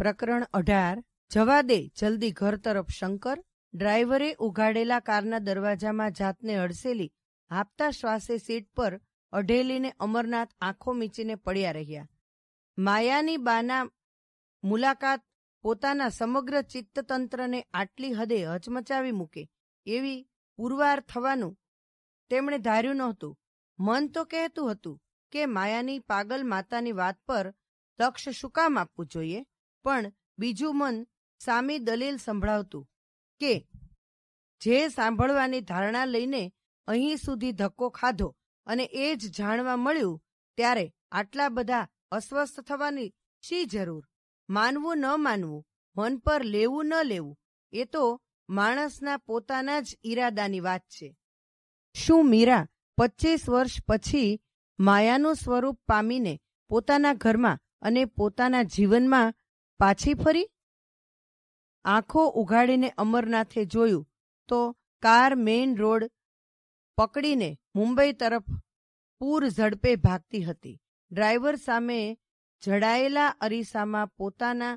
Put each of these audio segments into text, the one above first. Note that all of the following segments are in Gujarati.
પ્રકરણ અઢાર જવા દે જલ્દી ઘર તરફ શંકર ડ્રાઈવરે ઉઘાડેલા કારના દરવાજામાં જાતને અડસેલી હાપતા શ્વાસે સીટ પર અઢેલીને અમરનાથ આંખો મીચીને પડ્યા રહ્યા માયાની બાના મુલાકાત પોતાના સમગ્ર ચિત્તતંત્રને આટલી હદે હચમચાવી મૂકે એવી પુરવાર થવાનું તેમણે ધાર્યું નહોતું મન તો કહેતું હતું કે માયાની પાગલ માતાની વાત પર લક્ષ શું કામ આપવું જોઈએ પણ બીજું મન સામી દલીલ સંભળાવતું કે જે સાંભળવાની ધારણા લઈને અહીં સુધી ધક્કો ખાધો અને એ જ જાણવા મળ્યું ત્યારે આટલા બધા અસ્વસ્થ થવાની શી જરૂર માનવું ન માનવું મન પર લેવું ન લેવું એ તો માણસના પોતાના જ ઈરાદાની વાત છે શું મીરા પચીસ વર્ષ પછી માયાનું સ્વરૂપ પામીને પોતાના ઘરમાં અને પોતાના જીવનમાં પાછી ફરી આંખો ઉઘાડીને અમરનાથે જોયું તો કાર મેઇન રોડ પકડીને મુંબઈ તરફ પૂર ઝડપે ભાગતી હતી ડ્રાઈવર સામે જડાયેલા અરીસામાં પોતાના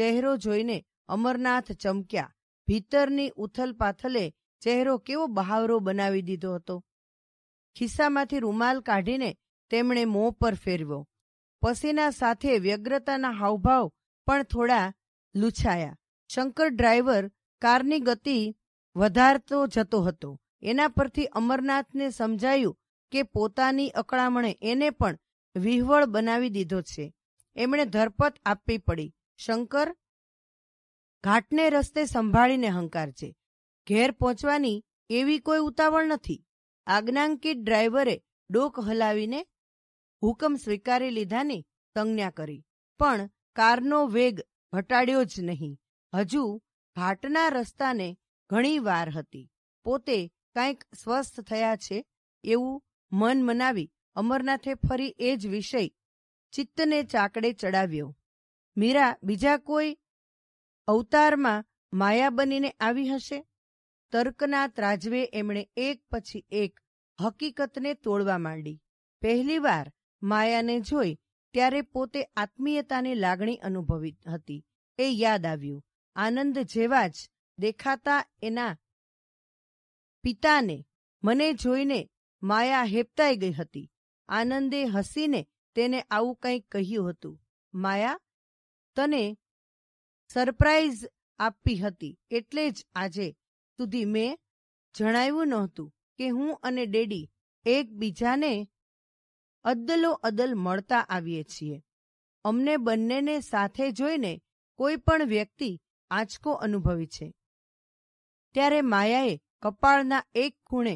ચહેરો જોઈને અમરનાથ ચમક્યા ભીતરની ઉથલપાથલે ચહેરો કેવો બહાવરો બનાવી દીધો હતો ખિસ્સામાંથી રૂમાલ કાઢીને તેમણે મોં પર ફેરવ્યો પસીના સાથે વ્યગ્રતાના હાવભાવ પણ થોડા લુછાયા શંકર ડ્રાઈવર કારની ગતિ વધારતો જતો હતો એના પરથી અમરનાથને સમજાયું કે પોતાની અકળામણે એને પણ વિહવળ બનાવી દીધો છે એમણે ધરપત આપવી પડી શંકર ઘાટને રસ્તે સંભાળીને હંકારજે ઘેર પહોંચવાની એવી કોઈ ઉતાવળ નથી આજ્ઞાંકિત ડ્રાઈવરે ડોક હલાવીને હુકમ સ્વીકારી લીધાની સંજ્ઞા કરી પણ કારનો વેગ ઘટાડ્યો જ નહીં હજુ ઘાટના રસ્તાને ઘણી વાર હતી પોતે કાંઈક સ્વસ્થ થયા છે એવું મન મનાવી અમરનાથે ફરી એ જ વિષય ચિત્તને ચાકડે ચડાવ્યો મીરા બીજા કોઈ અવતારમાં માયા બનીને આવી હશે તર્કના ત્રાજવે એમણે એક પછી એક હકીકતને તોડવા માંડી પહેલીવાર માયાને જોઈ ત્યારે પોતે આત્મીયતાની લાગણી અનુભવી હતી એ યાદ આવ્યું આનંદ જેવા જ દેખાતા એના પિતાને મને જોઈને માયા હેપતાઈ ગઈ હતી આનંદે હસીને તેને આવું કંઈક કહ્યું હતું માયા તને સરપ્રાઈઝ આપી હતી એટલે જ આજે સુધી મેં જણાવ્યું નહોતું કે હું અને ડેડી એકબીજાને અદલો અદલ મળતા આવીએ છીએ અમને બંનેને સાથે જોઈને કોઈ પણ વ્યક્તિ આંચકો અનુભવી છે ત્યારે માયાએ કપાળના એક ખૂણે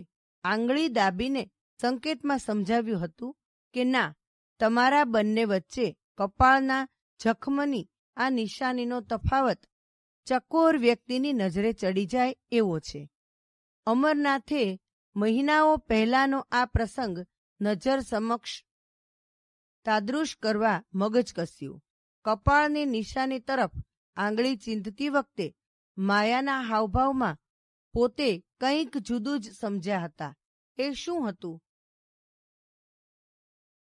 આંગળી દાબીને સંકેતમાં સમજાવ્યું હતું કે ના તમારા બંને વચ્ચે કપાળના જખમની આ નિશાનીનો તફાવત ચકોર વ્યક્તિની નજરે ચડી જાય એવો છે અમરનાથે મહિનાઓ પહેલાનો આ પ્રસંગ નજર સમક્ષ તાદૃશ કરવા મગજ કસ્યું કપાળની નિશાની તરફ આંગળી ચિંધતી વખતે માયાના હાવભાવમાં પોતે કંઈક જુદું જ સમજ્યા હતા એ શું હતું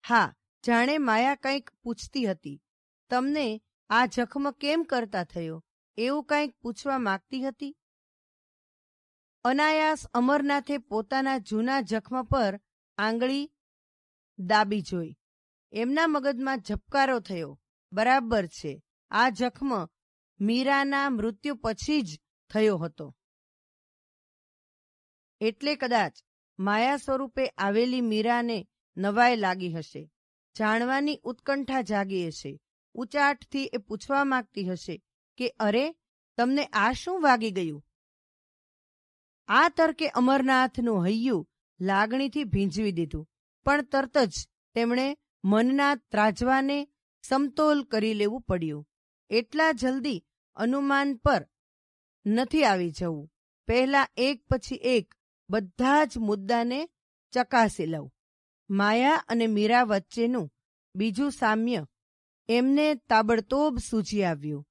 હા જાણે માયા કંઈક પૂછતી હતી તમને આ જખમ કેમ કરતા થયો એવું કંઈક પૂછવા માંગતી હતી અનાયાસ અમરનાથે પોતાના જૂના જખમ પર આંગળી દાબી જોઈ એમના મગજમાં ઝબકારો થયો બરાબર છે આ જખમ મીરાના મૃત્યુ પછી જ થયો હતો એટલે કદાચ માયા સ્વરૂપે આવેલી મીરાને નવાઈ લાગી હશે જાણવાની ઉત્કંઠા જાગી હશે ઉચાટથી એ પૂછવા માંગતી હશે કે અરે તમને આ શું વાગી ગયું આ તર્કે અમરનાથનું હૈયું લાગણીથી ભીંજવી દીધું પણ તરત જ તેમણે મનના ત્રાજવાને સમતોલ કરી લેવું પડ્યું એટલા જલ્દી અનુમાન પર નથી આવી જવું પહેલા એક પછી એક બધા જ મુદ્દાને ચકાસી લઉં માયા અને મીરા વચ્ચેનું બીજું સામ્ય એમને તાબડતોબ સૂજી આવ્યું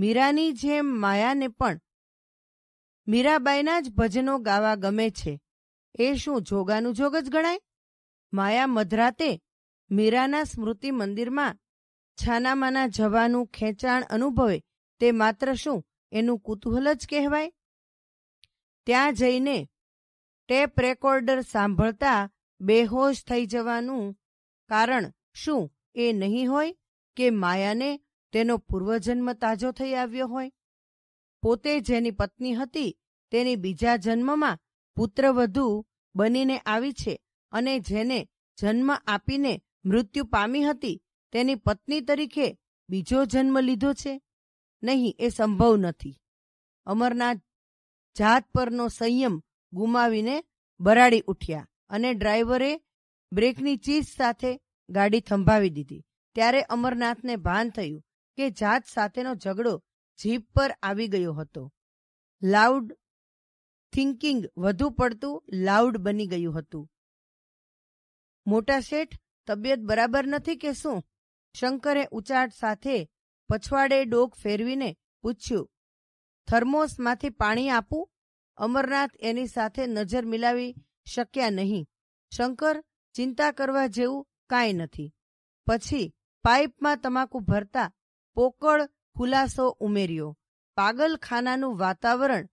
મીરાની જેમ માયાને પણ મીરાબાઈના જ ભજનો ગાવા ગમે છે એ શું જોગાનું જોગ જ ગણાય માયા મધરાતે મીરાના સ્મૃતિ મંદિરમાં છાનામાના જવાનું ખેંચાણ અનુભવે તે માત્ર શું એનું કુતૂહલ જ કહેવાય ત્યાં જઈને ટેપ રેકોર્ડર સાંભળતા બેહોશ થઈ જવાનું કારણ શું એ નહીં હોય કે માયાને તેનો પૂર્વજન્મ તાજો થઈ આવ્યો હોય પોતે જેની પત્ની હતી તેની બીજા જન્મમાં પુત્રવધુ બનીને આવી છે અને જેને જન્મ આપીને મૃત્યુ પામી હતી તેની પત્ની તરીકે બીજો જન્મ લીધો છે નહીં એ સંભવ નથી અમરનાથ જાત પરનો સંયમ ગુમાવીને બરાડી ઉઠ્યા અને ડ્રાઈવરે બ્રેકની ચીજ સાથે ગાડી થંભાવી દીધી ત્યારે અમરનાથને ભાન થયું કે જાત સાથેનો ઝઘડો જીપ પર આવી ગયો હતો લાઉડ થિંકિંગ વધુ પડતું લાઉડ બની ગયું હતું મોટા શેઠ તબિયત બરાબર નથી કે શું શંકરે ઉચાટ સાથે પછવાડે ડોક ફેરવીને પૂછ્યું થર્મોસમાંથી પાણી આપું અમરનાથ એની સાથે નજર મિલાવી શક્યા નહીં શંકર ચિંતા કરવા જેવું કાંઈ નથી પછી પાઇપમાં તમાકુ ભરતા પોકળ ખુલાસો ઉમેર્યો પાગલખાનાનું વાતાવરણ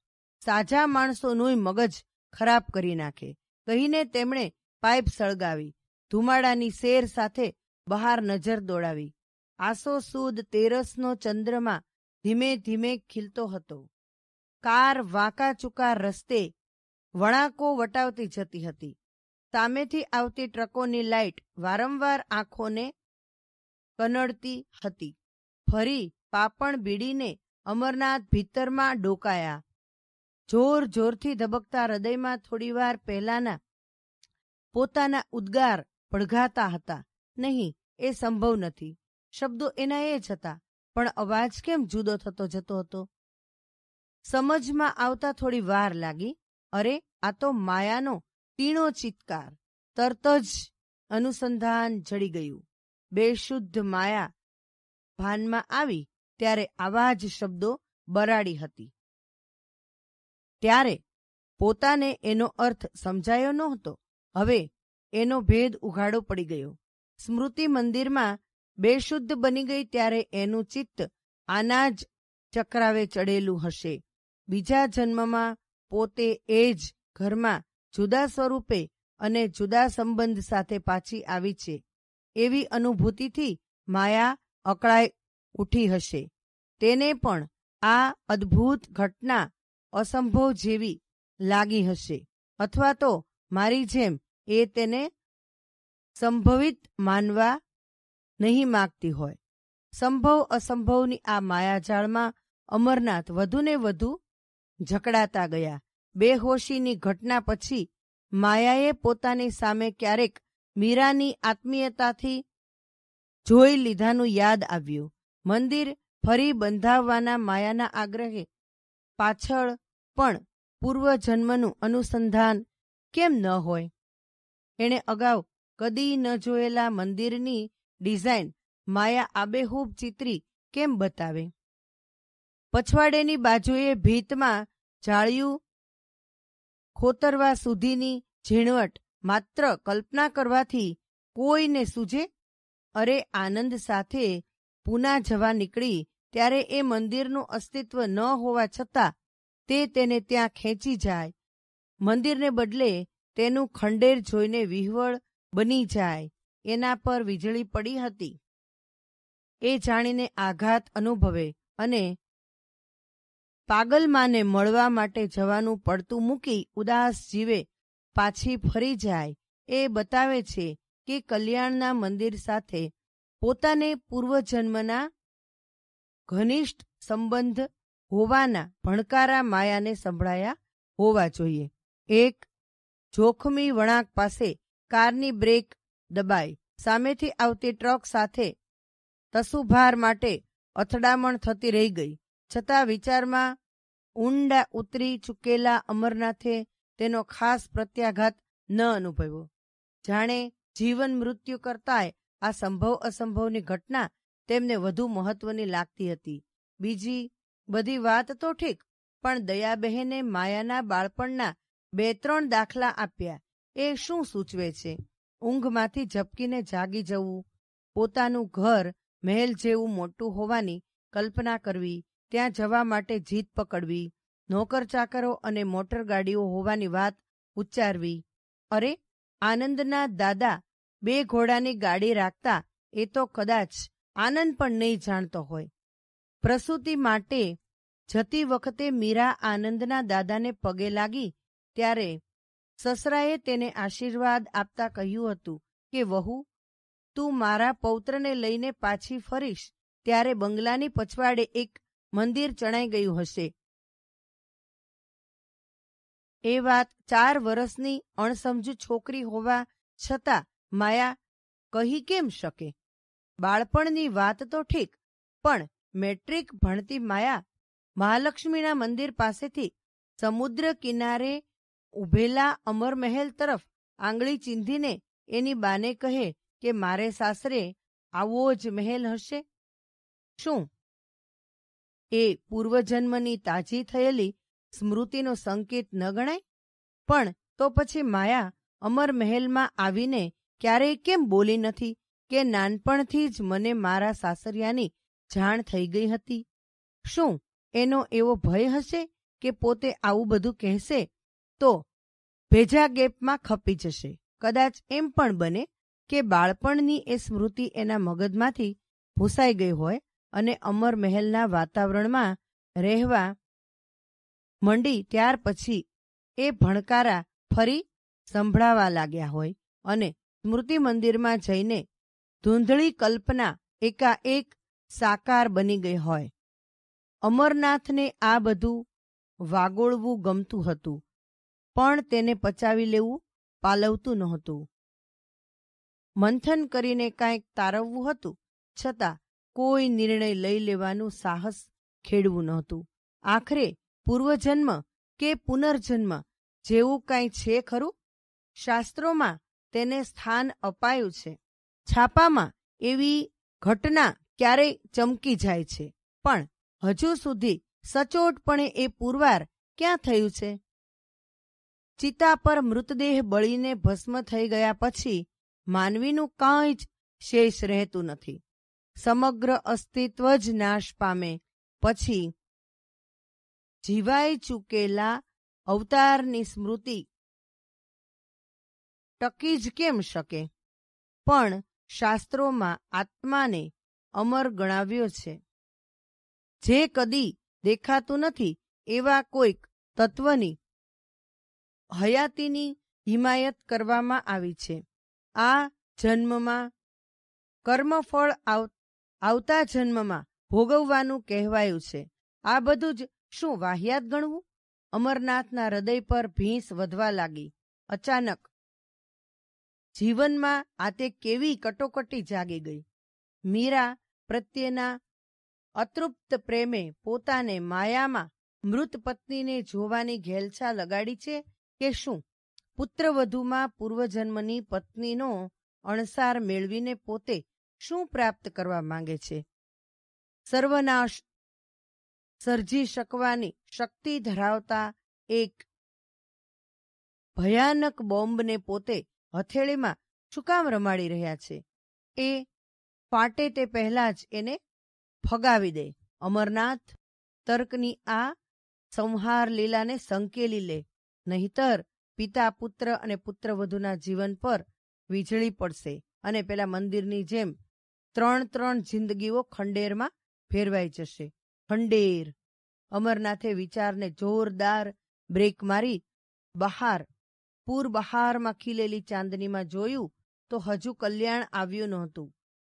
સાજા માણસોનું મગજ ખરાબ કરી નાખે કહીને તેમણે પાઇપ સળગાવી ધુમાડાની શેર સાથે બહાર નજર દોડાવી આસો સુદ તેરસનો ચંદ્રમા ધીમે ધીમે ખીલતો હતો કાર વાંકાચૂકા રસ્તે વણાકો વટાવતી જતી હતી સામેથી આવતી ટ્રકોની લાઇટ વારંવાર આંખોને કનડતી હતી ફરી પાપણ બીડીને અમરનાથ ભીતરમાં ડોકાયા જોર જોરથી ધબકતા હૃદયમાં થોડીવાર પહેલાના પોતાના ઉદ્ગાર ભડઘાતા હતા નહીં એ સંભવ નથી શબ્દો એના એ જ હતા પણ અવાજ કેમ જુદો થતો જતો હતો સમજમાં આવતા થોડી વાર લાગી અરે આ તો માયાનો તીણો ચિત્કાર તરત જ અનુસંધાન જડી ગયું બેશુદ્ધ માયા ભાનમાં આવી ત્યારે આવા જ શબ્દો બરાડી હતી ત્યારે પોતાને એનો અર્થ સમજાયો નહોતો હવે એનો ભેદ ઉઘાડો પડી ગયો સ્મૃતિ મંદિરમાં બેશુદ્ધ બની ગઈ ત્યારે એનું ચિત્ત આના જ ચક્રાવે ચડેલું હશે બીજા જન્મમાં પોતે એ જ ઘરમાં જુદા સ્વરૂપે અને જુદા સંબંધ સાથે પાછી આવી છે એવી અનુભૂતિથી માયા અકળાઈ ઉઠી હશે તેને પણ આ અદ્ભુત ઘટના અસંભવ જેવી લાગી હશે અથવા તો મારી જેમ એ તેને સંભવિત માનવા નહીં માગતી હોય સંભવ અસંભવની આ માયાજાળમાં અમરનાથ વધુને વધુ જકડાતા ગયા બેહોશીની ઘટના પછી માયાએ પોતાની સામે ક્યારેક મીરાની આત્મીયતાથી જોઈ લીધાનું યાદ આવ્યું મંદિર ફરી બંધાવવાના માયાના આગ્રહે પાછળ પણ પૂર્વજન્મનું અનુસંધાન કેમ ન હોય એણે અગાઉ કદી ન જોયેલા મંદિરની ડિઝાઇન માયા આબેહૂબ ચિત્રી કેમ બતાવે પછવાડેની બાજુએ ભીતમાં જાળિયું ખોતરવા સુધીની ઝીણવટ માત્ર કલ્પના કરવાથી કોઈને સૂજે અરે આનંદ સાથે પૂના જવા નીકળી ત્યારે એ મંદિરનું અસ્તિત્વ ન હોવા છતાં તે તેને ત્યાં ખેંચી જાય મંદિરને બદલે તેનું ખંડેર જોઈને વિહવળ બની જાય એના પર વીજળી પડી હતી એ જાણીને આઘાત અનુભવે અને પાગલમાને મળવા માટે જવાનું પડતું મૂકી ઉદાસ જીવે પાછી ફરી જાય એ બતાવે છે કે કલ્યાણના મંદિર સાથે પોતાને પૂર્વજન્મના ઘનિષ્ઠ સંબંધ હોવાના ભણકારા માયાને સંભળાયા હોવા જોઈએ એક જોખમી વળાંક પાસે કારની બ્રેક દબાઈ સામેથી આવતી ટ્રક સાથે તસુભાર માટે અથડામણ થતી રહી ગઈ છતાં વિચારમાં ઊંડા ઉતરી ચૂકેલા અમરનાથે તેનો ખાસ પ્રત્યાઘાત ન અનુભવ્યો જાણે જીવન મૃત્યુ કરતાંય આ સંભવ અસંભવની ઘટના તેમને વધુ મહત્વની લાગતી હતી બીજી બધી વાત તો ઠીક પણ દયાબહેને માયાના બાળપણના બે ત્રણ દાખલા આપ્યા એ શું સૂચવે છે ઊંઘમાંથી ઝપકીને જાગી જવું પોતાનું ઘર મહેલ જેવું મોટું હોવાની કલ્પના કરવી ત્યાં જવા માટે જીત પકડવી નોકર ચાકરો અને મોટરગાડીઓ હોવાની વાત ઉચ્ચારવી અરે આનંદના દાદા બે ઘોડાની ગાડી રાખતા એ તો કદાચ આનંદ પણ નહીં જાણતો હોય પ્રસૂતિ માટે જતી વખતે મીરા આનંદના દાદાને પગે લાગી ત્યારે સસરાએ તેને આશીર્વાદ આપતા કહ્યું હતું કે વહુ તું મારા પૌત્રને લઈને પાછી ફરીશ ત્યારે બંગલાની પછવાડે એક મંદિર ચણાઈ ગયું હશે એ વાત ચાર વર્ષની અણસમજુ છોકરી હોવા છતાં માયા કહી કેમ શકે બાળપણની વાત તો ઠીક પણ મેટ્રિક ભણતી માયા મહાલક્ષ્મીના મંદિર પાસેથી સમુદ્ર કિનારે ઊભેલા અમર મહેલ તરફ આંગળી ચીંધીને એની બાને કહે કે મારે સાસરે આવો જ મહેલ હશે શું એ પૂર્વજન્મની તાજી થયેલી સ્મૃતિનો સંકેત ન ગણાય પણ તો પછી માયા અમર મહેલમાં આવીને ક્યારેય કેમ બોલી નથી કે નાનપણથી જ મને મારા સાસરિયાની જાણ થઈ ગઈ હતી શું એનો એવો ભય હશે કે પોતે આવું બધું કહેશે તો ભેજા ગેપમાં ખપી જશે કદાચ એમ પણ બને કે બાળપણની એ સ્મૃતિ એના મગજમાંથી ભૂસાઈ ગઈ હોય અને અમર મહેલના વાતાવરણમાં રહેવા મંડી ત્યાર પછી એ ભણકારા ફરી સંભળાવા લાગ્યા હોય અને સ્મૃતિ મંદિરમાં જઈને ધૂંધળી કલ્પના એકાએક સાકાર બની ગઈ હોય અમરનાથને આ બધું વાગોળવું ગમતું હતું પણ તેને પચાવી લેવું પાલવતું નહોતું મંથન કરીને કાંઈક તારવવું હતું છતાં કોઈ નિર્ણય લઈ લેવાનું સાહસ ખેડવું નહોતું આખરે પૂર્વજન્મ કે પુનર્જન્મ જેવું કાંઈ છે ખરું શાસ્ત્રોમાં તેને સ્થાન અપાયું છે છાપામાં એવી ઘટના ક્યારેય ચમકી જાય છે પણ હજુ સુધી સચોટપણે એ પુરવાર ક્યાં થયું છે ચિતા પર મૃતદેહ બળીને ભસ્મ થઈ ગયા પછી માનવીનું કાંઈ જ શેષ રહેતું નથી સમગ્ર અસ્તિત્વ જ નાશ પામે પછી જીવાઈ ચૂકેલા અવતારની સ્મૃતિ ટકી જ કેમ શકે પણ શાસ્ત્રોમાં આત્માને અમર ગણાવ્યો છે જે કદી દેખાતું નથી એવા કોઈક તત્વની હયાતીની હિમાયત કરવામાં આવી છે આ જન્મમાં કર્મફળ આવતા જન્મમાં ભોગવવાનું કહેવાયું છે આ બધું જ શું વાહિયાત ગણવું અમરનાથના હૃદય પર ભીંસ વધવા લાગી અચાનક જીવનમાં આ તે કેવી કટોકટી જાગી ગઈ મીરા પ્રત્યેના અતૃપ્ત પ્રેમે પોતાને માયામાં મૃત પત્નીને જોવાની ઘેલછા લગાડી છે કે શું પુત્રવધુમાં પૂર્વજન્મની પત્નીનો અણસાર મેળવીને પોતે શું પ્રાપ્ત કરવા માંગે છે સર્વનાશ સર્જી શકવાની શક્તિ ધરાવતા એક ભયાનક બોમ્બને પોતે હથેળીમાં શું રમાડી રહ્યા છે એ ફાટે તે પહેલાં જ એને ફગાવી દે અમરનાથ તર્કની આ સંહાર લીલાને સંકેલી લે નહીતર પિતા પુત્ર અને પુત્રવધુના જીવન પર વીજળી પડશે અને પેલા મંદિરની જેમ ત્રણ ત્રણ જિંદગીઓ ખંડેરમાં ફેરવાઈ જશે ખંડેર અમરનાથે વિચારને જોરદાર બ્રેક મારી બહાર પૂર બહારમાં ખીલેલી ચાંદનીમાં જોયું તો હજુ કલ્યાણ આવ્યું નહોતું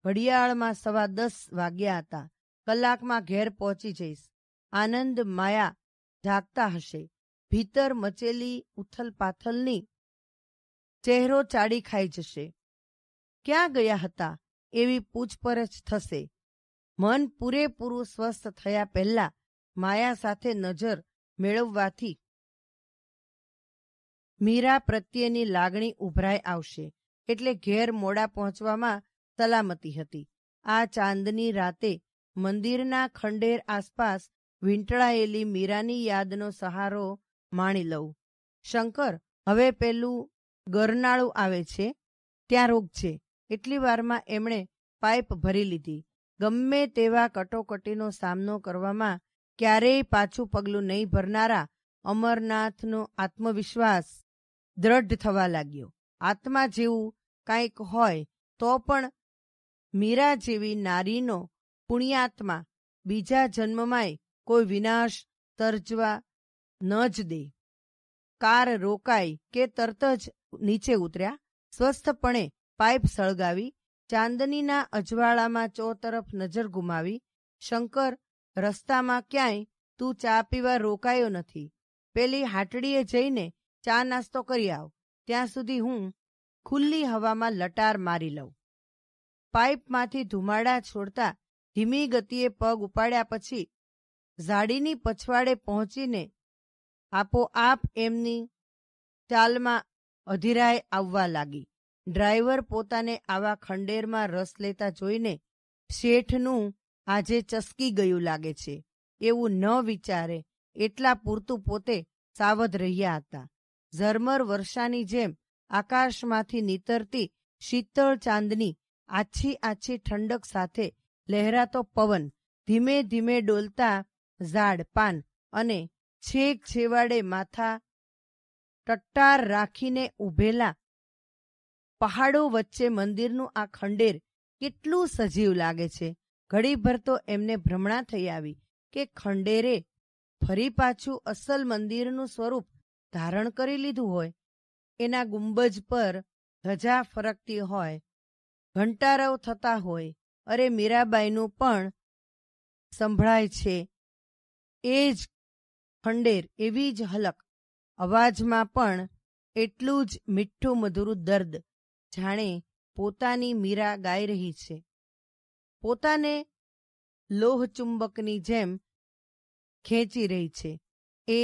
ઘડિયાળમાં સવા દસ વાગ્યા હતા કલાકમાં ઘેર પહોંચી જઈશ આનંદ માયા જાગતા હશે ભીતર મચેલી ઉથલપાથલની ચહેરો ચાડી ખાઈ જશે ક્યાં ગયા હતા એવી પૂછપરછ થશે મન પૂરેપૂરું સ્વસ્થ થયા પહેલા માયા સાથે નજર મેળવવાથી મીરા પ્રત્યેની લાગણી ઉભરાઈ આવશે એટલે ઘેર મોડા પહોંચવામાં સલામતી હતી આ ચાંદની રાતે મંદિરના ખંડેર આસપાસ વીંટળાયેલી મીરાની યાદનો સહારો માણી લઉં શંકર હવે પેલું ગરનાળું આવે છે ત્યાં રોગ છે એટલી વારમાં એમણે પાઇપ ભરી લીધી ગમે તેવા કટોકટીનો સામનો કરવામાં ક્યારેય પાછું પગલું નહીં ભરનારા અમરનાથનો આત્મવિશ્વાસ દ્રઢ થવા લાગ્યો આત્મા જેવું કાંઈક હોય તો પણ મીરા જેવી નારીનો પુણ્યાત્મા બીજા જન્મમાંય કોઈ વિનાશ તર્જવા ન જ દે કાર રોકાઈ કે તરત જ નીચે ઉતર્યા સ્વસ્થપણે પાઇપ સળગાવી ચાંદનીના અજવાળામાં ચોતરફ નજર ગુમાવી શંકર રસ્તામાં ક્યાંય તું ચા પીવા રોકાયો નથી પેલી હાટડીએ જઈને ચા નાસ્તો કરી આવ ત્યાં સુધી હું ખુલ્લી હવામાં લટાર મારી લઉં પાઇપમાંથી ધુમાડા છોડતા ધીમી ગતિએ પગ ઉપાડ્યા પછી ઝાડીની પછવાડે પહોંચીને આપોઆપ એમની ચાલમાં અધિરાય આવવા લાગી ડ્રાઈવર પોતાને આવા ખંડેરમાં રસ લેતા જોઈને શેઠનું આજે ચસકી ગયું લાગે છે એવું ન વિચારે એટલા પૂરતું પોતે સાવધ રહ્યા હતા ઝરમર વર્ષાની જેમ આકાશમાંથી નીતરતી શીતળ ચાંદની આછી આછી ઠંડક સાથે લહેરાતો પવન ધીમે ધીમે ડોલતા ઝાડ પાન અને છેક છેવાડે માથા ટટ્ટાર રાખીને ઊભેલા પહાડો વચ્ચે મંદિરનું આ ખંડેર કેટલું સજીવ લાગે છે ઘડીભર તો એમને ભ્રમણા થઈ આવી કે ખંડેરે ફરી પાછું અસલ મંદિરનું સ્વરૂપ ધારણ કરી લીધું હોય એના ગુંબજ પર ધજા ફરકતી હોય ઘંટારવ થતા હોય અરે મીરાબાઈનું પણ સંભળાય છે એ જ ખંડેર એવી જ હલક અવાજમાં પણ એટલું જ મીઠું મધુરું દર્દ જાણે પોતાની મીરા ગાઈ રહી છે પોતાને લોહચુંબકની જેમ ખેંચી રહી છે એ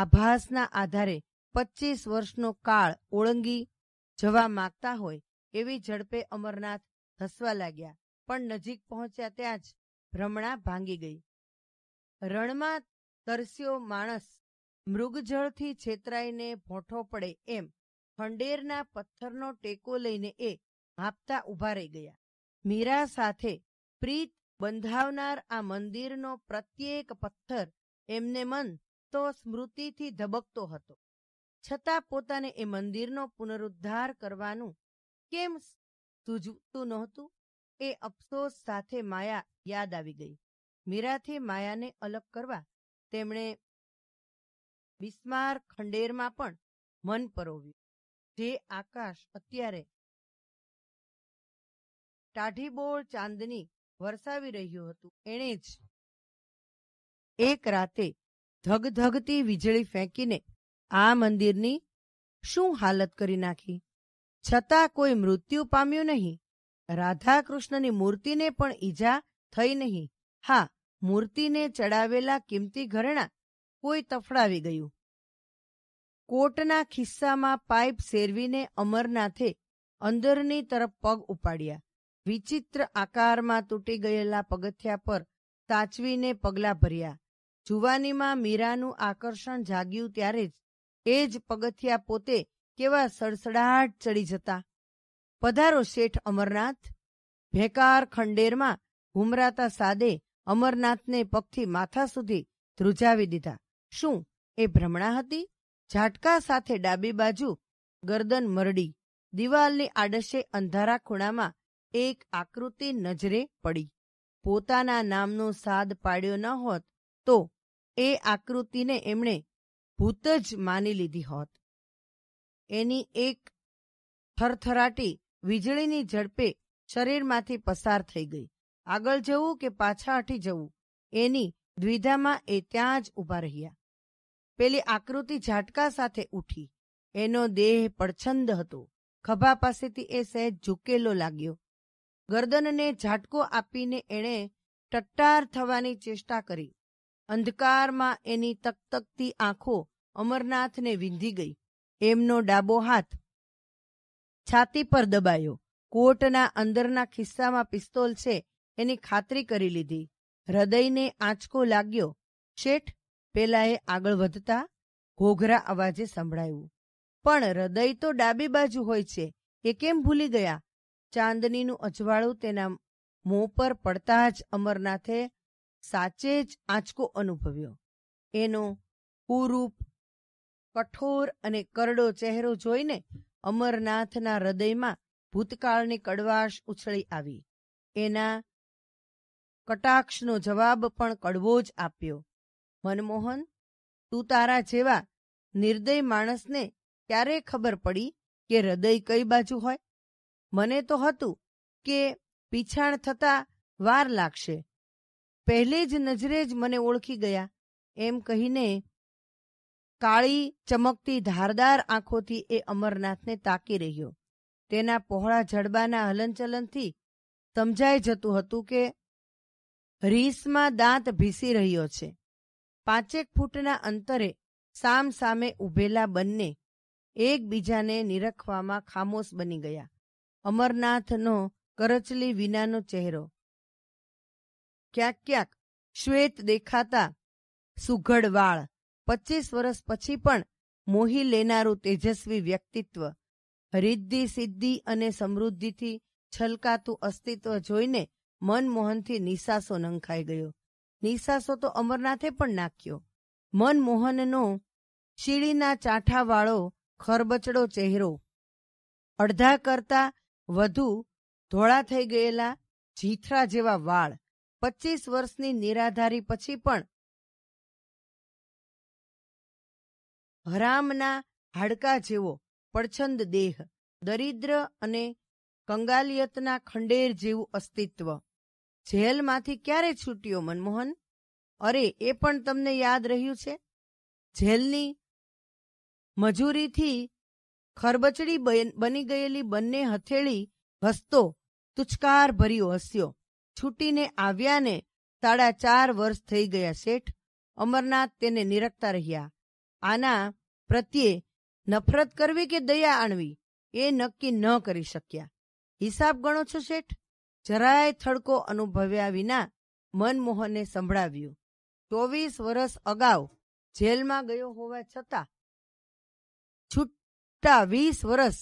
આભાસના આધારે પચીસ વર્ષનો કાળ ઓળંગી જવા માગતા હોય એવી ઝડપે અમરનાથ ધસવા લાગ્યા પણ નજીક પહોંચ્યા ત્યાં જ ભ્રમણા ભાંગી ગઈ રણમાં તરસ્યો માણસ મૃગજળથી છેતરાઈને ભોંઠો પડે એમ ખંડેરના પથ્થરનો ટેકો લઈને એ હાંપતા ઊભા રહી ગયા મીરા સાથે પ્રીત બંધાવનાર આ મંદિરનો પ્રત્યેક પથ્થર એમને મન તો સ્મૃતિથી ધબકતો હતો છતાં પોતાને એ મંદિરનો પુનરુદ્ધાર કરવાનું કેમ સૂઝતું નહોતું એ અફસોસ સાથે માયા યાદ આવી ગઈ મીરાથી માયાને અલગ કરવા તેમણે બિસ્માર ખંડેરમાં પણ મન પરોવ્યું જે આકાશ અત્યારે ટાઢીબોળ ચાંદની વરસાવી રહ્યું હતું એણે જ એક રાતે ધગધગતી વીજળી ફેંકીને આ મંદિરની શું હાલત કરી નાખી છતાં કોઈ મૃત્યુ પામ્યું નહીં રાધાકૃષ્ણની મૂર્તિને પણ ઈજા થઈ નહીં હા મૂર્તિને ચડાવેલા કિંમતી ઘરેણા કોઈ તફડાવી ગયું કોટના ખિસ્સામાં પાઇપ શેરવીને અમરનાથે અંદરની તરફ પગ ઉપાડ્યા વિચિત્ર આકારમાં તૂટી ગયેલા પગથિયા પર તાચવીને પગલાં ભર્યા જુવાનીમાં મીરાનું આકર્ષણ જાગ્યું ત્યારે જ એ જ પગથિયા પોતે કેવા સડસડાટ ચડી જતા પધારો શેઠ અમરનાથ ભેકાર ખંડેરમાં ઘુમરાતા સાદે અમરનાથને પગથી માથા સુધી ધ્રુજાવી દીધા શું એ ભ્રમણા હતી ઝાટકા સાથે ડાબી બાજુ ગરદન મરડી દિવાલની આડશે અંધારા ખૂણામાં એક આકૃતિ નજરે પડી પોતાના નામનો સાદ પાડ્યો ન હોત તો એ આકૃતિને એમણે ભૂત જ માની લીધી હોત એની એક થરથરાટી વીજળીની ઝડપે શરીરમાંથી પસાર થઈ ગઈ આગળ જવું કે પાછા હટી જવું એની દ્વિધામાં એ ત્યાં જ ઊભા રહ્યા પેલી આકૃતિ ઝાટકા સાથે ઉઠી એનો દેહ પડછંદ હતો ખભા પાસેથી એ સહેજ ઝૂકેલો લાગ્યો ગરદનને ઝાટકો આપીને એણે ટટ્ટાર થવાની ચેષ્ટા કરી અંધકારમાં એની તકતકતી આંખો અમરનાથને વિંધી ગઈ એમનો ડાબો હાથ છાતી પર દબાયો કોટના અંદરના ખિસ્સામાં પિસ્તોલ છે એની ખાતરી કરી લીધી હૃદયને આંચકો લાગ્યો શેઠ પેલાએ આગળ વધતા ઘોઘરા અવાજે સંભળાયું પણ હૃદય તો ડાબી બાજુ હોય છે એ કેમ ભૂલી ગયા ચાંદનીનું અજવાળું તેના મોં પર પડતા જ અમરનાથે સાચે જ આંચકો અનુભવ્યો એનો કુરૂપ કઠોર અને કરડો ચહેરો જોઈને અમરનાથના હૃદયમાં ભૂતકાળની કડવાશ ઉછળી આવી એના કટાક્ષનો જવાબ પણ કડવો જ આપ્યો મનમોહન તું તારા જેવા નિર્દય માણસને ક્યારે ખબર પડી કે હૃદય કઈ બાજુ હોય મને તો હતું કે પીછાણ થતા વાર લાગશે પહેલે જ નજરે જ મને ઓળખી ગયા એમ કહીને કાળી ચમકતી ધારદાર આંખોથી એ અમરનાથને તાકી રહ્યો તેના પહોળા જડબાના હલનચલનથી સમજાઈ જતું હતું કે રીસમાં દાંત ભીસી રહ્યો છે પાંચેક ફૂટના અંતરે સામ સામે ઊભેલા બંને એકબીજાને નિરખવામાં ખામોશ બની ગયા અમરનાથનો કરચલી વિનાનો ચહેરો ક્યાંક ક્યાંક શ્વેત દેખાતા સુઘડ વાળ પચીસ વર્ષ પછી પણ મોહી લેનારું તેજસ્વી વ્યક્તિત્વ રિદ્ધિ સિદ્ધિ અને સમૃદ્ધિથી છલકાતું અસ્તિત્વ જોઈને મનમોહનથી નિસાસો નંખાઈ ગયો નિસાસો તો અમરનાથે પણ નાખ્યો મનમોહનનો શીડીના ચાંઠાવાળો ખરબચડો ચહેરો અડધા કરતા વધુ ધોળા થઈ ગયેલા જીથરા જેવા વાળ પચીસ વર્ષની નિરાધારી પછી પણ હરામના હાડકા જેવો પડછંદ દેહ દરિદ્ર અને કંગાલિયતના ખંડેર જેવું અસ્તિત્વ જેલમાંથી ક્યારે છૂટ્યો મનમોહન અરે એ પણ તમને યાદ રહ્યું છે જેલની મજૂરીથી ખરબચડી બની ગયેલી બંને હથેળી હસતો તુચકાર ભર્યો હસ્યો છૂટીને આવ્યાને સાડા ચાર વર્ષ થઈ ગયા શેઠ અમરનાથ તેને નિરખતા રહ્યા આના પ્રત્યે નફરત કરવી કે દયા આણવી એ નક્કી ન કરી શક્યા હિસાબ ગણો છો શેઠ જરાય થડકો અનુભવ્યા વિના મનમોહને સંભળાવ્યું ચોવીસ વર્ષ અગાઉ જેલમાં ગયો હોવા છતાં છૂટતા વીસ વર્ષ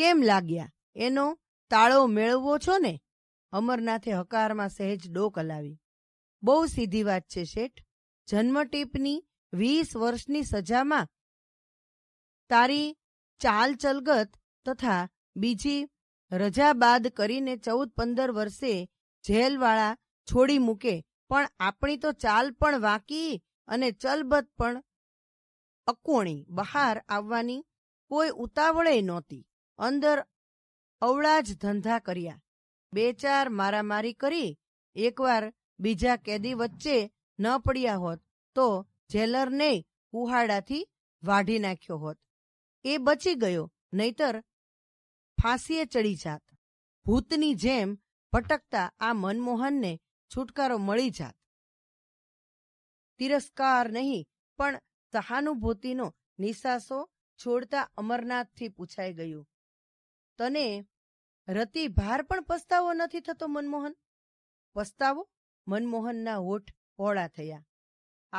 કેમ લાગ્યા એનો તાળો મેળવવો છો ને અમરનાથે હકારમાં સહેજ ડોક હલાવી બહુ સીધી વાત છે શેઠ જન્મટીપની વીસ વર્ષની સજામાં તારી ચાલ ચલગત તથા બીજી રજા બાદ કરીને ચૌદ પંદર વર્ષે જેલવાળા છોડી મૂકે પણ આપણી તો ચાલ પણ વાંકી અને ચલબત પણ અકોણી બહાર આવવાની કોઈ ઉતાવળે નહોતી અંદર અવળા જ ધંધા કર્યા બે ચાર મારામારી કરી એકવાર બીજા કેદી વચ્ચે ન પડ્યા હોત તો જેલરને કુહાડાથી વાઢી નાખ્યો હોત એ બચી ગયો નહીતર ફાંસીએ ચડી જાત ભૂતની જેમ ભટકતા આ મનમોહનને છુટકારો મળી જાત તિરસ્કાર નહીં પણ સહાનુભૂતિનો નિસાસો છોડતા અમરનાથથી પૂછાઈ ગયું તને રતિ ભાર પણ પસ્તાવો નથી થતો મનમોહન પસ્તાવો મનમોહનના હોઠ પહોળા થયા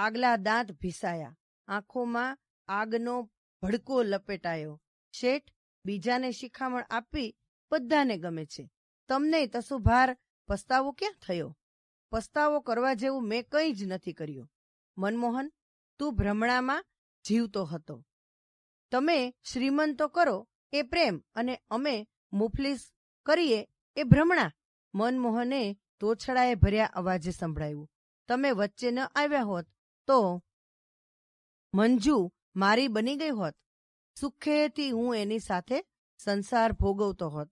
આગલા દાંત ભીસાયા આંખોમાં આગનો ભડકો લપેટાયો શેઠ બીજાને શિખામણ આપવી બધાને ગમે છે તમને તસુ ભાર પસ્તાવો ક્યાં થયો પસ્તાવો કરવા જેવું મેં કંઈ જ નથી કર્યું મનમોહન તું ભ્રમણામાં જીવતો હતો તમે શ્રીમંતો કરો એ પ્રેમ અને અમે મુફલીસ કરીએ એ ભ્રમણા મનમોહને તોછડાએ ભર્યા અવાજે સંભળાયું તમે વચ્ચે ન આવ્યા હોત તો મંજુ મારી બની ગઈ હોત સુખેથી હું એની સાથે સંસાર ભોગવતો હોત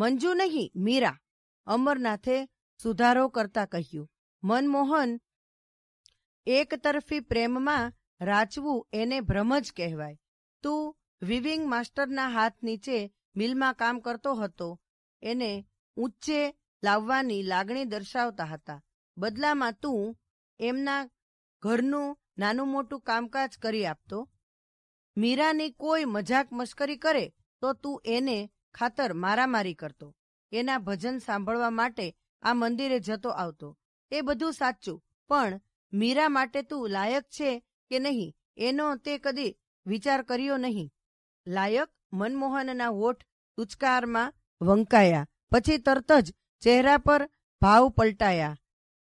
મંજુ નહીં મીરા અમરનાથે સુધારો કરતા કહ્યું મનમોહન એક તરફી પ્રેમમાં રાચવું એને ભ્રમ જ કહેવાય તું વિવિંગ માસ્ટરના હાથ નીચે મિલમાં કામ કરતો હતો એને ઊંચે લાવવાની લાગણી દર્શાવતા હતા બદલામાં તું એમના ઘરનું નાનું મોટું કામકાજ કરી આપતો મીરાની કોઈ મજાક મશ્કરી કરે તો તું એને ખાતર મારામારી કરતો એના ભજન સાંભળવા માટે આ મંદિરે જતો આવતો એ બધું સાચું પણ મીરા માટે તું લાયક છે કે નહીં એનો તે કદી વિચાર કર્યો નહીં લાયક મનમોહનના હોઠ તુચકારમાં વંકાયા પછી તરત જ ચહેરા પર ભાવ પલટાયા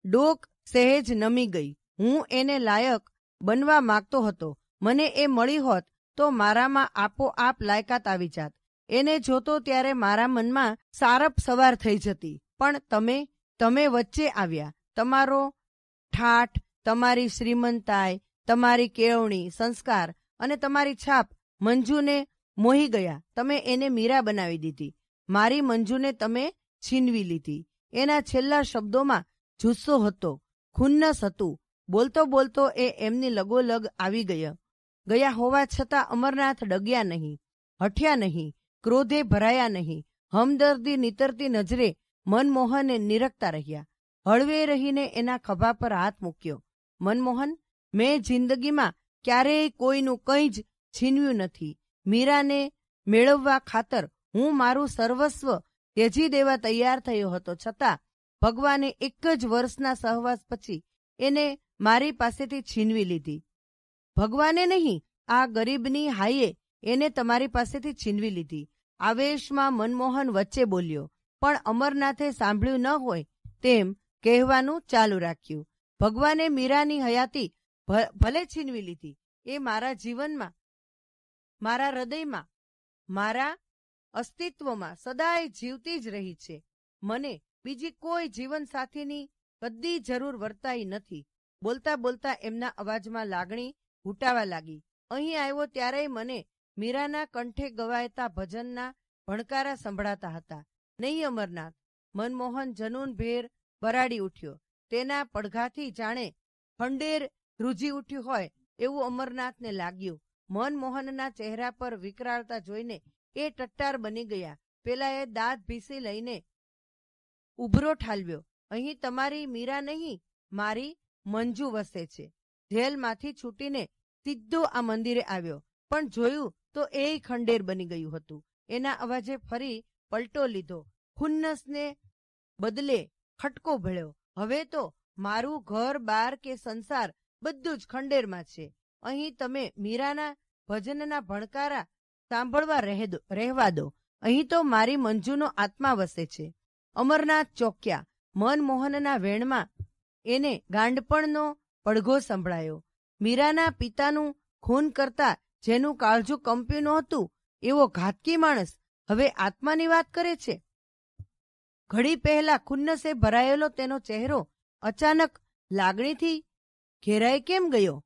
ડોક સહેજ નમી ગઈ હું એને લાયક બનવા માગતો હતો મને એ મળી હોત તો મારામાં આપોઆપ લાયકાત આવી જાત એને જોતો ત્યારે મારા મનમાં સારપ સવાર થઈ જતી પણ તમે તમે વચ્ચે આવ્યા તમારો ઠાઠ તમારી શ્રીમંતાઈ તમારી કેળવણી સંસ્કાર અને તમારી છાપ મંજુને મોહી ગયા તમે એને મીરા બનાવી દીધી મારી મંજુને તમે છીનવી લીધી એના છેલ્લા શબ્દોમાં જુસ્સો હતો ખુન્નસ હતું બોલતો બોલતો એ એમની લગોલગ આવી ગયો ગયા હોવા છતાં અમરનાથ ડગ્યા નહીં હઠ્યા નહીં ક્રોધે ભરાયા નહીં હમદર્દી નીતરતી નજરે મનમોહને નિરખતા રહ્યા હળવે રહીને એના ખભા પર હાથ મૂક્યો મનમોહન મેં જિંદગીમાં ક્યારેય કોઈનું કંઈ જ છીનવ્યું નથી મીરાને મેળવવા ખાતર હું મારું સર્વસ્વ ત્યજી દેવા તૈયાર થયો હતો છતાં ભગવાને એક જ વર્ષના સહવાસ પછી એને મારી પાસેથી છીનવી લીધી ભગવાને નહીં આ ગરીબની હાઈએ એને તમારી પાસેથી છીનવી લીધી આવેશમાં મનમોહન વચ્ચે બોલ્યો પણ અમરનાથે સાંભળ્યું ન હોય તેમ કહેવાનું ચાલુ રાખ્યું ભગવાને મીરાની હયાતી ભલે છીનવી લીધી એ મારા જીવનમાં મારા હૃદયમાં મારા અસ્તિત્વમાં સદાય જીવતી જ રહી છે મને બીજી કોઈ જીવનસાથીની કદી જરૂર વર્તાઈ નથી બોલતા બોલતા એમના અવાજમાં લાગણી હૂંટાવા લાગી અહીં આવ્યો ત્યારે મને મીરાના કંઠે ગવાયતા ભજનના ભણકારા સંભળાતા હતા નહીં અમરનાથ મનમોહન જનૂનભેર બરાડી ઉઠ્યો તેના પડઘાથી જાણે ખંડેર ધ્રુજી ઉઠ્યું હોય એવું અમરનાથને લાગ્યું મનમોહનના ચહેરા પર વિકરાળતા જોઈને એ ટટ્ટાર બની ગયા પેલાએ દાંત ભીસી લઈને ઉભરો ઠાલવ્યો અહીં તમારી મીરા નહીં મારી મંજુ વસે છે જેલમાંથી છૂટીને સીધો આ મંદિરે આવ્યો પણ જોયું તો એ ખંડેર બની ગયું હતું એના અવાજે ફરી પલટો લીધો ખુન્નસને બદલે ખટકો ભળ્યો હવે તો મારું ઘર બાર કે સંસાર બધું જ ખંડેરમાં છે અહીં તમે મીરાના ભજનના ભણકારા સાંભળવા રહેવા દો અહીં તો મારી મંજુનો આત્મા વસે છે અમરનાથ ચોક્યા મનમોહનના વેણમાં એને ગાંડપણનો પડઘો સંભળાયો મીરાના પિતાનું ખૂન કરતા જેનું કાળજું કંપ્યું નહોતું એવો ઘાતકી માણસ હવે આત્માની વાત કરે છે ઘડી પહેલા ખુન્નસે ભરાયેલો તેનો ચહેરો અચાનક લાગણીથી ઘેરાય કેમ ગયો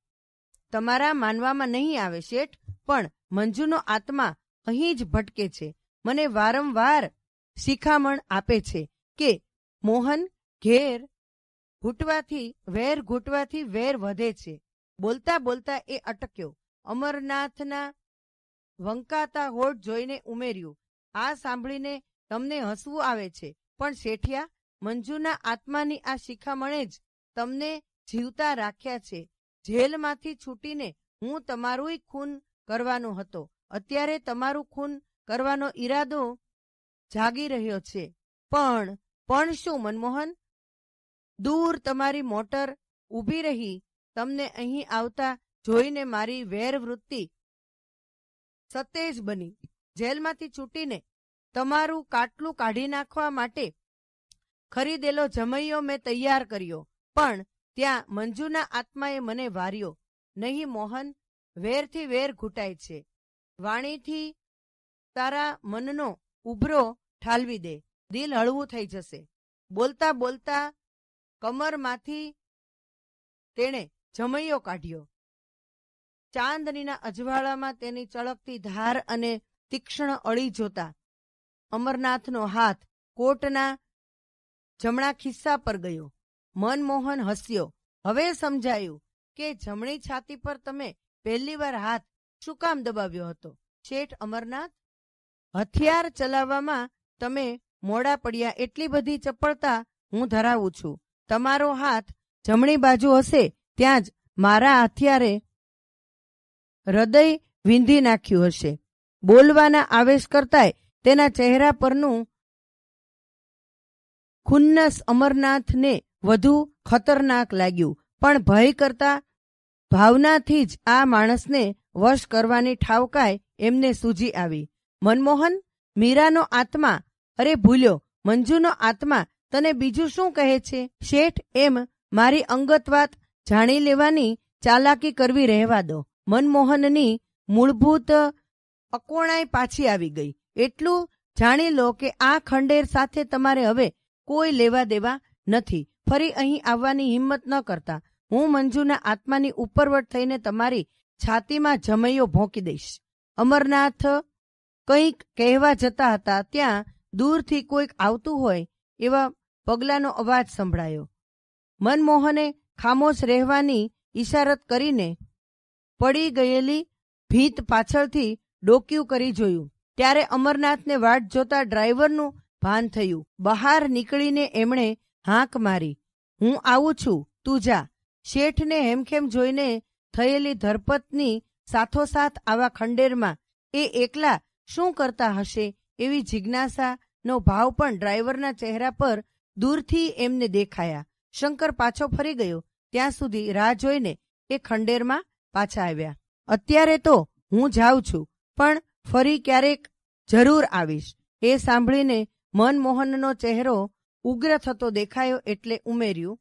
તમારા માનવામાં નહીં આવે શેઠ પણ મંજુનો આત્મા અહીં જ ભટકે છે મને વારંવાર શિખામણ આપે છે કે મોહન ઘેર ઘૂંટવાથી વેર ઘૂંટવાથી વેર વધે છે બોલતા બોલતા એ અટક્યો અમરનાથના વંકાતા હોઠ જોઈને ઉમેર્યું આ સાંભળીને તમને હસવું આવે છે પણ શેઠિયા મંજુના આત્માની આ શિખામણે જ તમને જીવતા રાખ્યા છે જેલમાંથી છૂટીને હું તમારું ખૂન કરવાનો હતો અત્યારે તમારું ખૂન કરવાનો ઈરાદો જાગી રહ્યો છે પણ પણ શું મનમોહન દૂર તમારી મોટર ઊભી રહી તમને અહીં આવતા જોઈને મારી વેરવૃત્તિ સતેજ બની જેલમાંથી છૂટીને તમારું કાટલું કાઢી નાખવા માટે ખરીદેલો જમૈયો મેં તૈયાર કર્યો પણ ત્યાં મંજુના આત્માએ મને વાર્યો નહીં મોહન વેરથી વેર ઘૂંટાય છે વાણીથી તારા મનનો ઉભરો ઠાલવી દે દિલ હળવું થઈ જશે બોલતા બોલતા કમરમાંથી તેણે જમૈયો કાઢ્યો ચાંદનીના અજવાળામાં તેની ચળકતી ધાર અને તીક્ષ્ણ અળી જોતા અમરનાથનો હાથ કોટના જમણા ખિસ્સા પર ગયો મનમોહન હસ્યો હવે સમજાયું કે જમણી છાતી પર તમે પહેલીવાર હાથ શું કામ દબાવ્યો હતો શેઠ અમરનાથ હથિયાર ચલાવવામાં તમે મોડા પડ્યા એટલી બધી ચપળતા હું ધરાવું છું તમારો હાથ જમણી બાજુ હશે ત્યાં જ મારા હથિયારે હૃદય વિંધી નાખ્યું હશે બોલવાના આવેશ કરતાય તેના ચહેરા પરનું ખુન્નસ અમરનાથને વધુ ખતરનાક લાગ્યું પણ ભય કરતા ભાવનાથી જ આ માણસને વશ કરવાની ઠાવકાય એમને સૂજી આવી મનમોહન મીરાનો આત્મા અરે ભૂલ્યો મંજુનો આત્મા તને બીજું શું કહે છે શેઠ એમ મારી અંગત વાત જાણી લેવાની ચાલાકી કરવી રહેવા દો મનમોહનની મૂળભૂત અકોણાઈ પાછી આવી ગઈ એટલું જાણી લો કે આ ખંડેર સાથે તમારે હવે કોઈ લેવા દેવા નથી ફરી અહીં આવવાની હિંમત ન કરતા હું મંજુના આત્માની ઉપરવટ થઈને તમારી છાતીમાં જમૈયો ભોંકી દઈશ અમરનાથ કંઈક કહેવા જતા હતા ત્યાં દૂરથી કોઈક આવતું હોય એવા પગલાંનો અવાજ સંભળાયો મનમોહને ખામોશ રહેવાની ઈશારત કરીને પડી ગયેલી ભીંત પાછળથી ડોક્યું કરી જોયું ત્યારે અમરનાથને વાટ જોતા ડ્રાઈવરનું ભાન થયું બહાર નીકળીને એમણે હાંક મારી હું આવું છું તું જા શેઠને હેમખેમ જોઈને થયેલી ધરપતની સાથોસાથ આવા ખંડેરમાં એ એકલા શું કરતા હશે એવી જિજ્ઞાસા નો ભાવ પણ ડ્રાઈવરના ચહેરા પર દૂરથી એમને દેખાયા શંકર પાછો ફરી ગયો ત્યાં સુધી રાહ જોઈને એ ખંડેરમાં પાછા આવ્યા અત્યારે તો હું જાઉં છું પણ ફરી ક્યારેક જરૂર આવીશ એ સાંભળીને મનમોહનનો ચહેરો ઉગ્ર થતો દેખાયો એટલે ઉમેર્યું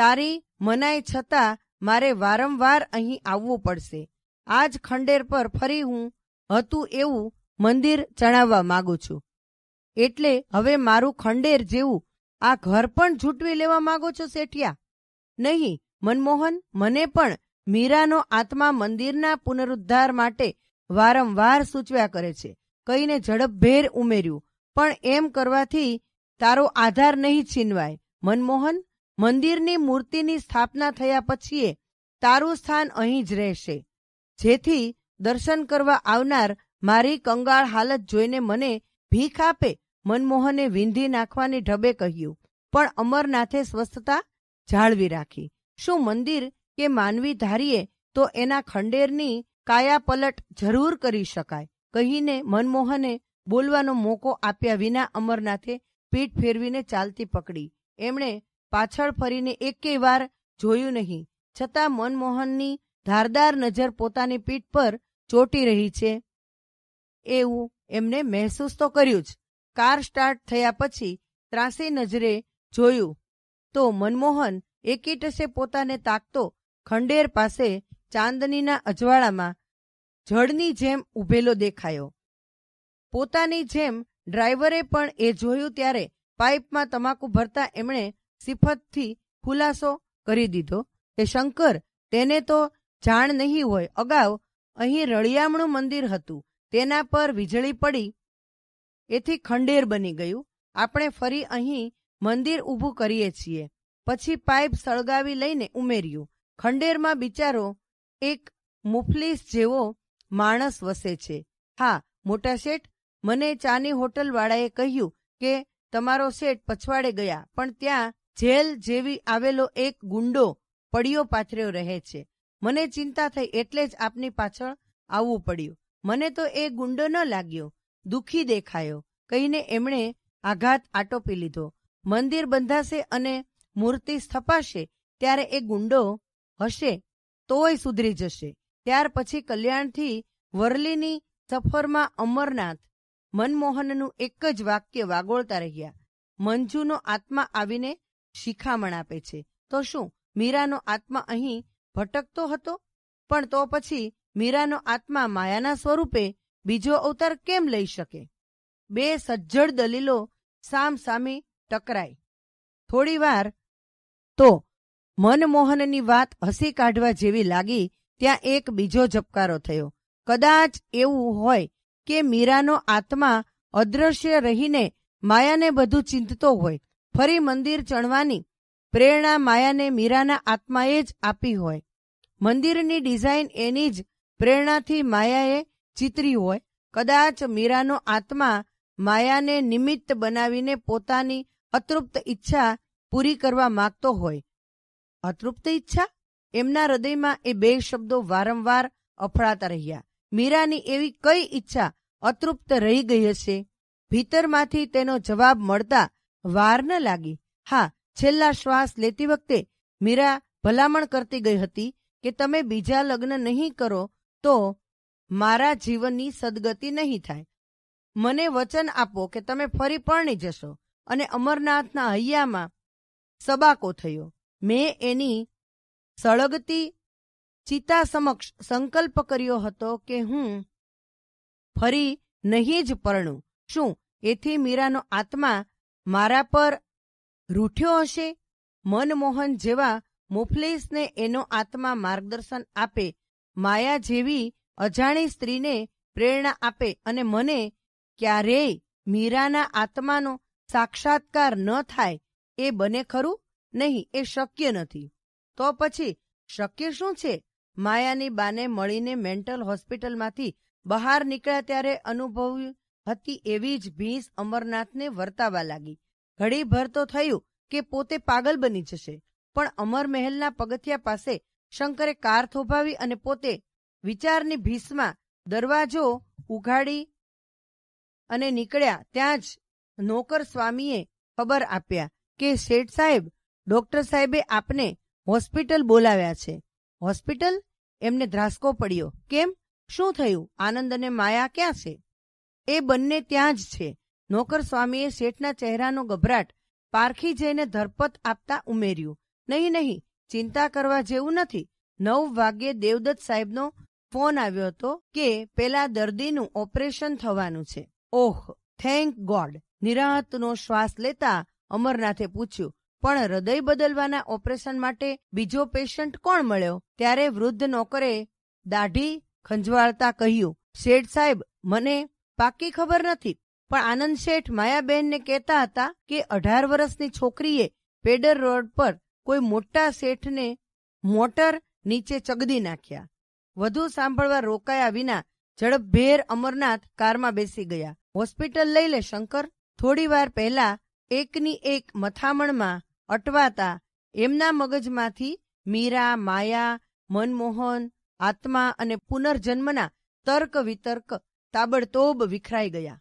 તારી મનાઈ છતાં મારે વારંવાર અહીં આવવું પડશે આ જ ખંડેર પર ફરી હું હતું એવું મંદિર ચણાવવા માગું છું એટલે હવે મારું ખંડેર જેવું આ ઘર પણ ઝૂંટવી લેવા માંગો છો શેઠિયા નહીં મનમોહન મને પણ મીરાનો આત્મા મંદિરના પુનરુદ્ધાર માટે વારંવાર સૂચવ્યા કરે છે કહીને ઝડપભેર ઉમેર્યું પણ એમ કરવાથી તારો આધાર નહીં છીનવાય મનમોહન મંદિરની મૂર્તિની સ્થાપના થયા પછીએ તારું સ્થાન અહીં જ રહેશે જેથી દર્શન કરવા આવનાર મારી કંગાળ હાલત જોઈને મને ભીખ આપે મનમોહને વિંધી નાખવાની ઢબે કહ્યું પણ અમરનાથે સ્વસ્થતા જાળવી રાખી શું મંદિર કે માનવી ધારીએ તો એના ખંડેરની કાયાપલટ જરૂર કરી શકાય કહીને મનમોહને બોલવાનો મોકો આપ્યા વિના અમરનાથે પીઠ ફેરવીને ચાલતી પકડી એમણે પાછળ ફરીને એકેય વાર જોયું નહીં છતાં મનમોહનની ધારદાર નજર પોતાની પીઠ પર ચોટી રહી છે એવું એમને મહેસૂસ તો કર્યું જ કાર સ્ટાર્ટ થયા પછી ત્રાસી નજરે જોયું તો મનમોહન એકીટસે પોતાને તાકતો ખંડેર પાસે ચાંદનીના અજવાળામાં જળની જેમ ઊભેલો દેખાયો પોતાની જેમ ડ્રાઈવરે પણ એ જોયું ત્યારે પાઇપમાં તમાકુ ભરતા એમણે સિફતથી ખુલાસો કરી દીધો કે શંકર તેને તો જાણ નહીં હોય અગાઉ અહીં રળિયામણું મંદિર હતું તેના પર વીજળી પડી એથી ખંડેર બની ગયું આપણે ફરી અહીં મંદિર ઊભું કરીએ છીએ પછી પાઇપ સળગાવી લઈને ઉમેર્યું ખંડેરમાં બિચારો એક મુફલીસ જેવો માણસ વસે છે હા મોટા શેઠ મને ચાની હોટલવાળાએ કહ્યું કે તમારો શેઠ પછવાડે ગયા પણ ત્યાં જેલ જેવી આવેલો એક ગુંડો પડિયો પાથર્યો રહે છે મને ચિંતા થઈ એટલે જ આપની પાછળ આવવું પડ્યું મને તો એ ગુંડો ન લાગ્યો દુઃખી દેખાયો કહીને એમણે આઘાત આટોપી લીધો મંદિર બંધાશે અને મૂર્તિ સ્થપાશે ત્યારે એ ગુંડો હશે તોય સુધરી જશે ત્યાર પછી કલ્યાણથી વરલીની સફરમાં અમરનાથ મનમોહનનું એક જ વાક્ય વાગોળતા રહ્યા મંજુનો આત્મા આવીને શિખામણ આપે છે તો શું મીરાનો આત્મા અહીં ભટકતો હતો પણ તો પછી મીરાનો આત્મા માયાના સ્વરૂપે બીજો અવતાર કેમ લઈ શકે બે સજ્જડ દલીલો સામસામી ટકરાઈ થોડી વાર તો મનમોહનની વાત હસી કાઢવા જેવી લાગી ત્યાં એક બીજો ઝબકારો થયો કદાચ એવું હોય કે મીરાનો આત્મા અદ્રશ્ય રહીને માયાને બધું ચિંતતો હોય ફરી મંદિર ચણવાની પ્રેરણા માયાને મીરાના આત્માએ જ આપી હોય મંદિરની ડિઝાઇન એની જ પ્રેરણાથી માયાએ ચિતરી હોય કદાચ મીરાનો આત્મા માયાને નિમિત્ત બનાવીને પોતાની અતૃપ્ત ઈચ્છા પૂરી કરવા માગતો હોય અતૃપ્ત ઈચ્છા એમના હૃદયમાં એ બે શબ્દો વારંવાર અફડાતા રહ્યા મીરાની એવી કઈ ઈચ્છા અતૃપ્ત રહી ગઈ હશે ભીતરમાંથી તેનો જવાબ મળતા વાર ન લાગી હા છેલ્લા શ્વાસ લેતી વખતે મીરા ભલામણ કરતી ગઈ હતી કે તમે બીજા લગ્ન નહીં કરો તો મારા જીવનની સદગતિ નહીં થાય મને વચન આપો કે તમે ફરી પરણી જશો અને અમરનાથના હૈયામાં સબાકો થયો મેં એની સળગતી ચિતા સમક્ષ સંકલ્પ કર્યો હતો કે હું ફરી નહીં જ પરણું શું એથી મીરાનો આત્મા મારા પર રૂઠ્યો હશે મનમોહન જેવા મુફલીસને એનો આત્મા માર્ગદર્શન આપે માયા જેવી અજાણી સ્ત્રીને પ્રેરણા આપે અને મને ક્યારેય મીરાના આત્માનો સાક્ષાત્કાર ન થાય એ બને ખરું નહીં એ શક્ય નથી તો પછી શક્ય શું છે માયાની બાને મળીને મેન્ટલ હોસ્પિટલમાંથી બહાર નીકળ્યા ત્યારે અનુભવ્યું હતી એવી જ ભીંસ અમરનાથને વર્તાવા લાગી ઘડીભર તો થયું કે પોતે પાગલ બની જશે પણ અમર મહેલના પગથિયા પાસે શંકરે કાર થોભાવી અને પોતે વિચારની ભીસમાં દરવાજો ઉઘાડી અને નીકળ્યા ત્યાં જ નોકર સ્વામીએ ખબર આપ્યા કે શેઠ સાહેબ ડોક્ટર સાહેબે આપને હોસ્પિટલ બોલાવ્યા છે હોસ્પિટલ એમને ધ્રાસકો પડ્યો કેમ શું થયું આનંદ અને માયા ક્યાં છે એ બંને ત્યાં જ છે નોકર સ્વામીએ શેઠના ચહેરાનો ગભરાટ પારખી જઈને ધરપત આપતા ઉમેર્યું નહીં નહીં ચિંતા કરવા જેવું નથી નવ વાગ્યે દેવદત્ત સાહેબનો ફોન આવ્યો હતો કે પેલા દર્દીનું ઓપરેશન થવાનું છે ઓહ થેન્ક ગોડ નિરાહતનો શ્વાસ લેતા અમરનાથે પૂછ્યું પણ હૃદય બદલવાના ઓપરેશન માટે બીજો પેશન્ટ કોણ મળ્યો ત્યારે વૃદ્ધ નોકરે દાઢી ખંજવાળતા કહ્યું શેઠ સાહેબ મને પાકી ખબર નથી પણ આનંદ શેઠ માયાબેનને કહેતા હતા કે અઢાર વર્ષની છોકરીએ પેડર રોડ પર કોઈ મોટા શેઠને મોટર નીચે ચગદી નાખ્યા વધુ સાંભળવા રોકાયા વિના ઝડપભેર અમરનાથ કારમાં બેસી ગયા હોસ્પિટલ લઈ લે શંકર થોડી વાર પહેલા એકની એક મથામણમાં અટવાતા એમના મગજમાંથી મીરા માયા મનમોહન આત્મા અને પુનર્જન્મના તર્ક વિતર્ક તાબડતોબ વિખરાઈ ગયા